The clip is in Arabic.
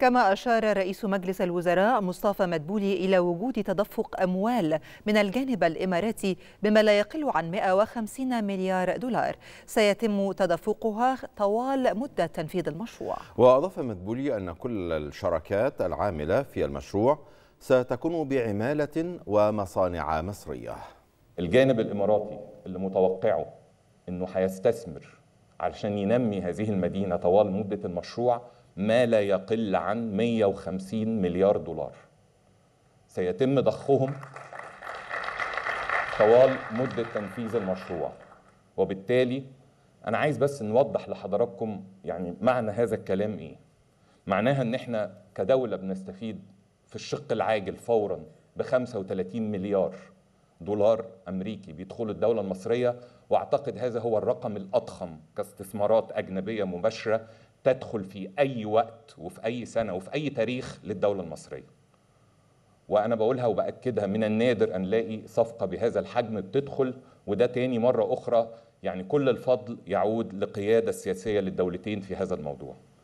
كما أشار رئيس مجلس الوزراء مصطفى مدبولي إلى وجود تدفق أموال من الجانب الإماراتي بما لا يقل عن 150 مليار دولار سيتم تدفقها طوال مدة تنفيذ المشروع وأضاف مدبولي أن كل الشركات العاملة في المشروع ستكون بعمالة ومصانع مصرية الجانب الإماراتي اللي متوقعه أنه هيستثمر علشان ينمي هذه المدينة طوال مدة المشروع ما لا يقل عن 150 مليار دولار سيتم ضخهم طوال مدة تنفيذ المشروع وبالتالي أنا عايز بس نوضح لحضراتكم يعني معنى هذا الكلام إيه معناها إن إحنا كدولة بنستفيد في الشق العاجل فورا ب 35 مليار دولار أمريكي بيدخلوا الدولة المصرية وأعتقد هذا هو الرقم الأضخم كاستثمارات أجنبية مباشرة تدخل في اي وقت وفي اي سنه وفي اي تاريخ للدوله المصريه وانا بقولها وباكدها من النادر ان الاقي صفقه بهذا الحجم بتدخل وده تاني مره اخرى يعني كل الفضل يعود لقياده السياسيه للدولتين في هذا الموضوع